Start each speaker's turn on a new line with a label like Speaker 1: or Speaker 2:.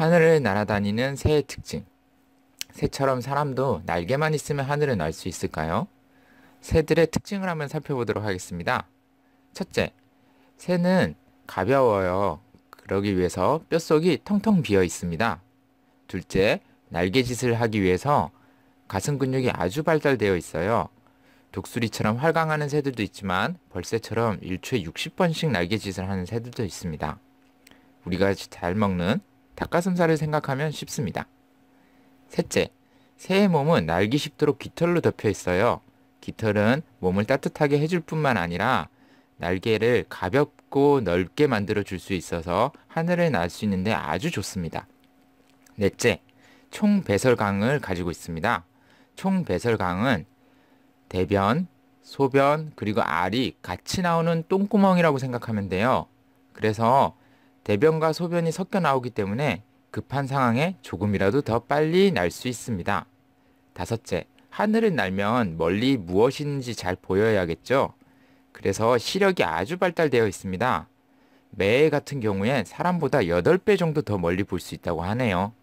Speaker 1: 하늘을 날아다니는 새의 특징. 새처럼 사람도 날개만 있으면 하늘을 날 수 있을까요? 새들의 특징을 한번 살펴보도록 하겠습니다. 첫째, 새는 가벼워요. 그러기 위해서 뼛속이 텅텅 비어 있습니다. 둘째, 날개짓을 하기 위해서 가슴 근육이 아주 발달되어 있어요. 독수리처럼 활강하는 새들도 있지만 벌새처럼 일초에 60번씩 날개짓을 하는 새들도 있습니다. 우리가 잘 먹는 닭가슴살을 생각하면 쉽습니다. 셋째, 새의 몸은 날기 쉽도록 깃털로 덮여 있어요. 깃털은 몸을 따뜻하게 해줄 뿐만 아니라 날개를 가볍고 넓게 만들어 줄 수 있어서 하늘을 날 수 있는데 아주 좋습니다. 넷째, 총 배설강을 가지고 있습니다. 총 배설강은 대변, 소변, 그리고 알이 같이 나오는 똥구멍이라고 생각하면 돼요. 그래서 대변과 소변이 섞여 나오기 때문에 급한 상황에 조금이라도 더 빨리 날 수 있습니다. 다섯째, 하늘을 날면 멀리 무엇인지 잘 보여야겠죠? 그래서 시력이 아주 발달되어 있습니다. 매해 같은 경우엔 사람보다 8배 정도 더 멀리 볼 수 있다고 하네요.